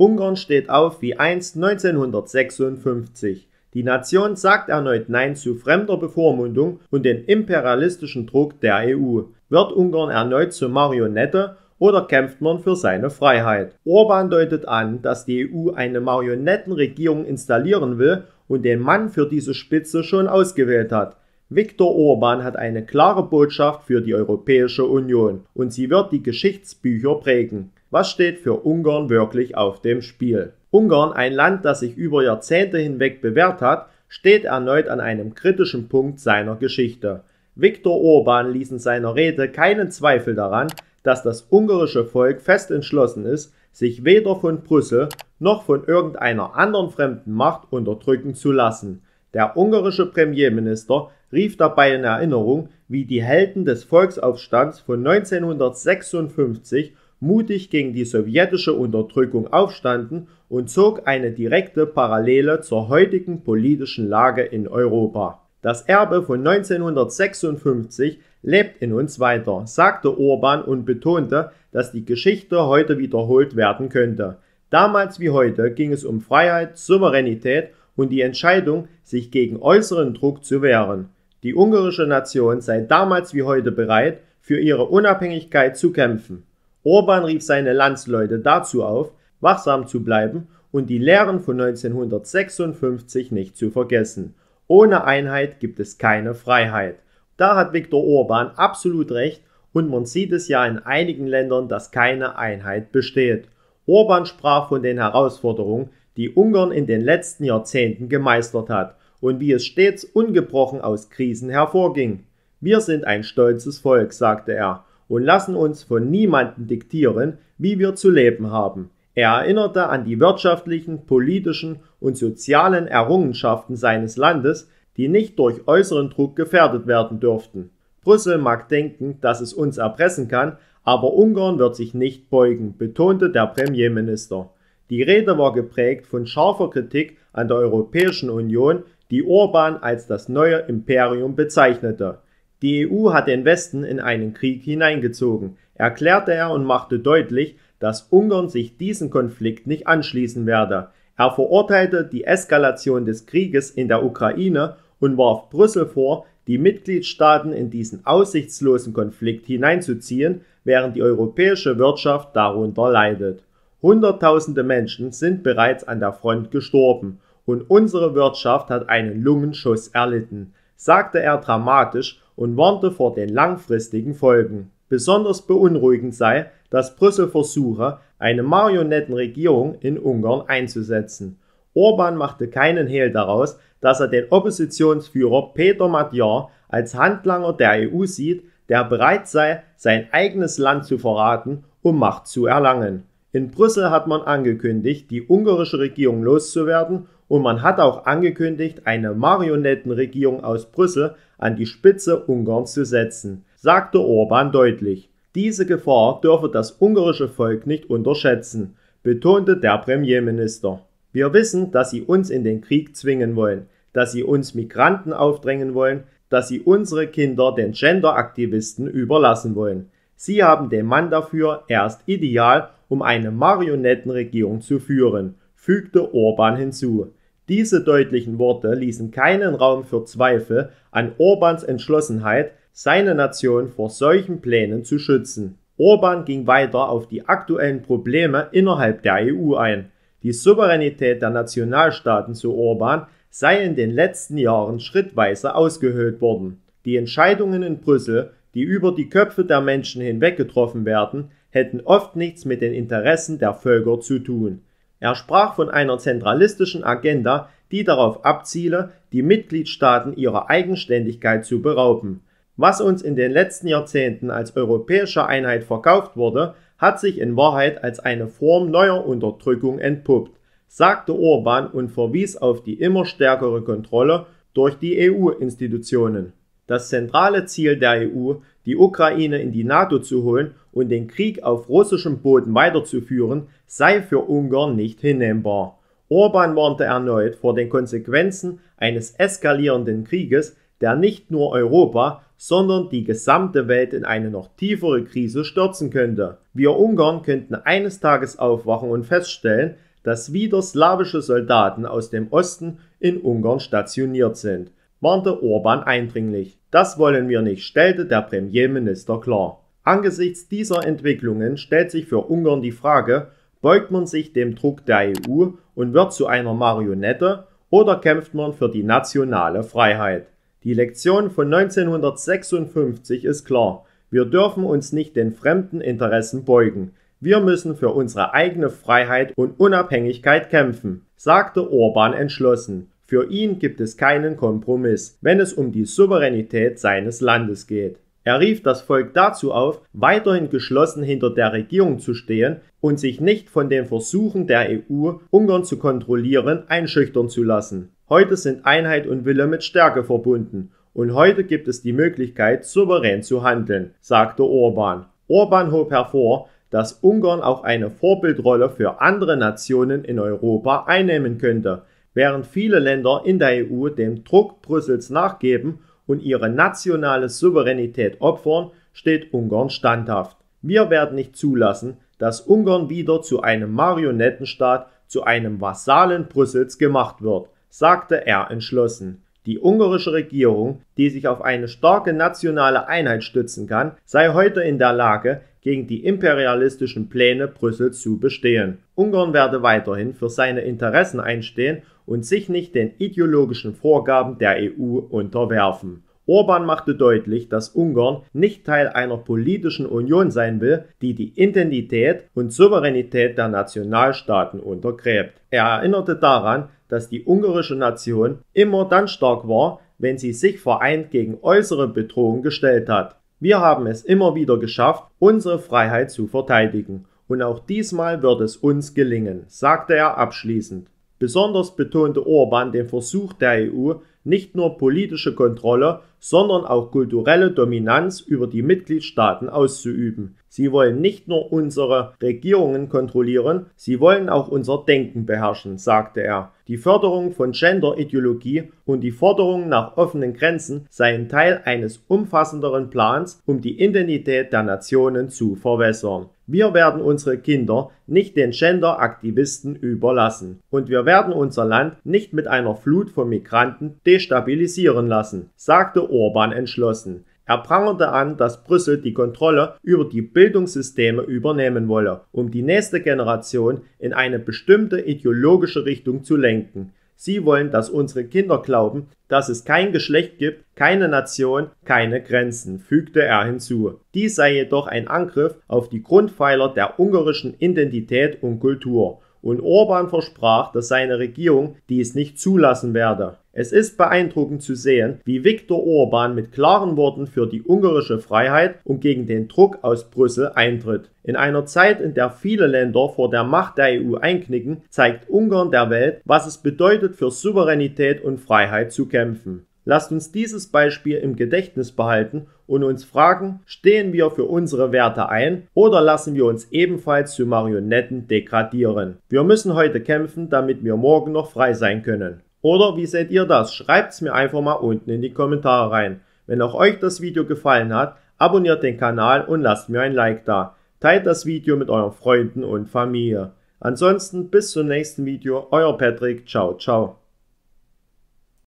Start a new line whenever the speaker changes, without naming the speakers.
Ungarn steht auf wie einst 1956. Die Nation sagt erneut Nein zu fremder Bevormundung und den imperialistischen Druck der EU. Wird Ungarn erneut zur Marionette oder kämpft man für seine Freiheit? Orban deutet an, dass die EU eine Marionettenregierung installieren will und den Mann für diese Spitze schon ausgewählt hat. Viktor Orban hat eine klare Botschaft für die Europäische Union und sie wird die Geschichtsbücher prägen. Was steht für Ungarn wirklich auf dem Spiel? Ungarn, ein Land, das sich über Jahrzehnte hinweg bewährt hat, steht erneut an einem kritischen Punkt seiner Geschichte. Viktor Orban ließ in seiner Rede keinen Zweifel daran, dass das ungarische Volk fest entschlossen ist, sich weder von Brüssel noch von irgendeiner anderen fremden Macht unterdrücken zu lassen. Der ungarische Premierminister rief dabei in Erinnerung, wie die Helden des Volksaufstands von 1956 mutig gegen die sowjetische Unterdrückung aufstanden und zog eine direkte Parallele zur heutigen politischen Lage in Europa. Das Erbe von 1956 lebt in uns weiter, sagte Orban und betonte, dass die Geschichte heute wiederholt werden könnte. Damals wie heute ging es um Freiheit, Souveränität und die Entscheidung, sich gegen äußeren Druck zu wehren. Die ungarische Nation sei damals wie heute bereit, für ihre Unabhängigkeit zu kämpfen. Orban rief seine Landsleute dazu auf, wachsam zu bleiben und die Lehren von 1956 nicht zu vergessen. Ohne Einheit gibt es keine Freiheit. Da hat Viktor Orban absolut recht und man sieht es ja in einigen Ländern, dass keine Einheit besteht. Orban sprach von den Herausforderungen, die Ungarn in den letzten Jahrzehnten gemeistert hat und wie es stets ungebrochen aus Krisen hervorging. Wir sind ein stolzes Volk, sagte er, und lassen uns von niemandem diktieren, wie wir zu leben haben. Er erinnerte an die wirtschaftlichen, politischen und sozialen Errungenschaften seines Landes, die nicht durch äußeren Druck gefährdet werden dürften. Brüssel mag denken, dass es uns erpressen kann, aber Ungarn wird sich nicht beugen, betonte der Premierminister. Die Rede war geprägt von scharfer Kritik an der Europäischen Union, die Orban als das neue Imperium bezeichnete. Die EU hat den Westen in einen Krieg hineingezogen, erklärte er und machte deutlich, dass Ungarn sich diesem Konflikt nicht anschließen werde. Er verurteilte die Eskalation des Krieges in der Ukraine und warf Brüssel vor, die Mitgliedstaaten in diesen aussichtslosen Konflikt hineinzuziehen, während die europäische Wirtschaft darunter leidet. Hunderttausende Menschen sind bereits an der Front gestorben und unsere Wirtschaft hat einen Lungenschuss erlitten, sagte er dramatisch und warnte vor den langfristigen Folgen. Besonders beunruhigend sei, dass Brüssel versuche, eine Marionettenregierung in Ungarn einzusetzen. Orban machte keinen Hehl daraus, dass er den Oppositionsführer Peter Madjar als Handlanger der EU sieht, der bereit sei, sein eigenes Land zu verraten, um Macht zu erlangen. In Brüssel hat man angekündigt, die ungarische Regierung loszuwerden und man hat auch angekündigt, eine Marionettenregierung aus Brüssel an die Spitze Ungarns zu setzen, sagte Orban deutlich. Diese Gefahr dürfe das ungarische Volk nicht unterschätzen, betonte der Premierminister. Wir wissen, dass sie uns in den Krieg zwingen wollen, dass sie uns Migranten aufdrängen wollen, dass sie unsere Kinder den Genderaktivisten überlassen wollen. Sie haben den Mann dafür, erst ideal, um eine Marionettenregierung zu führen, fügte Orban hinzu. Diese deutlichen Worte ließen keinen Raum für Zweifel an Orbans Entschlossenheit, seine Nation vor solchen Plänen zu schützen. Orban ging weiter auf die aktuellen Probleme innerhalb der EU ein. Die Souveränität der Nationalstaaten zu Orban sei in den letzten Jahren schrittweise ausgehöhlt worden. Die Entscheidungen in Brüssel, die über die Köpfe der Menschen hinweg getroffen werden, hätten oft nichts mit den Interessen der Völker zu tun. Er sprach von einer zentralistischen Agenda, die darauf abziele, die Mitgliedstaaten ihrer Eigenständigkeit zu berauben. Was uns in den letzten Jahrzehnten als europäische Einheit verkauft wurde, hat sich in Wahrheit als eine Form neuer Unterdrückung entpuppt, sagte Orban und verwies auf die immer stärkere Kontrolle durch die EU-Institutionen das zentrale Ziel der EU, die Ukraine in die NATO zu holen und den Krieg auf russischem Boden weiterzuführen, sei für Ungarn nicht hinnehmbar. Orban warnte erneut vor den Konsequenzen eines eskalierenden Krieges, der nicht nur Europa, sondern die gesamte Welt in eine noch tiefere Krise stürzen könnte. Wir Ungarn könnten eines Tages aufwachen und feststellen, dass wieder slawische Soldaten aus dem Osten in Ungarn stationiert sind warnte Orban eindringlich. Das wollen wir nicht, stellte der Premierminister klar. Angesichts dieser Entwicklungen stellt sich für Ungarn die Frage, beugt man sich dem Druck der EU und wird zu einer Marionette oder kämpft man für die nationale Freiheit? Die Lektion von 1956 ist klar. Wir dürfen uns nicht den fremden Interessen beugen. Wir müssen für unsere eigene Freiheit und Unabhängigkeit kämpfen, sagte Orban entschlossen. Für ihn gibt es keinen Kompromiss, wenn es um die Souveränität seines Landes geht. Er rief das Volk dazu auf, weiterhin geschlossen hinter der Regierung zu stehen und sich nicht von den Versuchen der EU, Ungarn zu kontrollieren, einschüchtern zu lassen. Heute sind Einheit und Wille mit Stärke verbunden und heute gibt es die Möglichkeit, souverän zu handeln, sagte Orban. Orban hob hervor, dass Ungarn auch eine Vorbildrolle für andere Nationen in Europa einnehmen könnte, während viele Länder in der EU dem Druck Brüssels nachgeben und ihre nationale Souveränität opfern, steht Ungarn standhaft. Wir werden nicht zulassen, dass Ungarn wieder zu einem Marionettenstaat, zu einem Vasallen Brüssels gemacht wird, sagte er entschlossen. Die ungarische Regierung, die sich auf eine starke nationale Einheit stützen kann, sei heute in der Lage, gegen die imperialistischen Pläne Brüssels zu bestehen. Ungarn werde weiterhin für seine Interessen einstehen und sich nicht den ideologischen Vorgaben der EU unterwerfen. Orban machte deutlich, dass Ungarn nicht Teil einer politischen Union sein will, die die Identität und Souveränität der Nationalstaaten untergräbt. Er erinnerte daran, dass die ungarische Nation immer dann stark war, wenn sie sich vereint gegen äußere Bedrohungen gestellt hat. Wir haben es immer wieder geschafft, unsere Freiheit zu verteidigen. Und auch diesmal wird es uns gelingen, sagte er abschließend. Besonders betonte Orban den Versuch der EU, nicht nur politische Kontrolle, sondern auch kulturelle Dominanz über die Mitgliedstaaten auszuüben. Sie wollen nicht nur unsere Regierungen kontrollieren, sie wollen auch unser Denken beherrschen, sagte er. Die Förderung von Gender-Ideologie und die Forderung nach offenen Grenzen seien Teil eines umfassenderen Plans, um die Identität der Nationen zu verwässern. Wir werden unsere Kinder nicht den Gender-Aktivisten überlassen. Und wir werden unser Land nicht mit einer Flut von Migranten destabilisieren lassen, sagte Orban entschlossen. Er prangerte an, dass Brüssel die Kontrolle über die Bildungssysteme übernehmen wolle, um die nächste Generation in eine bestimmte ideologische Richtung zu lenken. Sie wollen, dass unsere Kinder glauben, dass es kein Geschlecht gibt, keine Nation, keine Grenzen, fügte er hinzu. Dies sei jedoch ein Angriff auf die Grundpfeiler der ungarischen Identität und Kultur und Orban versprach, dass seine Regierung dies nicht zulassen werde. Es ist beeindruckend zu sehen, wie Viktor Orban mit klaren Worten für die ungarische Freiheit und gegen den Druck aus Brüssel eintritt. In einer Zeit, in der viele Länder vor der Macht der EU einknicken, zeigt Ungarn der Welt, was es bedeutet, für Souveränität und Freiheit zu kämpfen. Lasst uns dieses Beispiel im Gedächtnis behalten und uns fragen, stehen wir für unsere Werte ein oder lassen wir uns ebenfalls zu Marionetten degradieren? Wir müssen heute kämpfen, damit wir morgen noch frei sein können. Oder wie seht ihr das? Schreibt es mir einfach mal unten in die Kommentare rein. Wenn auch euch das Video gefallen hat, abonniert den Kanal und lasst mir ein Like da. Teilt das Video mit euren Freunden und Familie. Ansonsten bis zum nächsten Video, euer Patrick, ciao, ciao.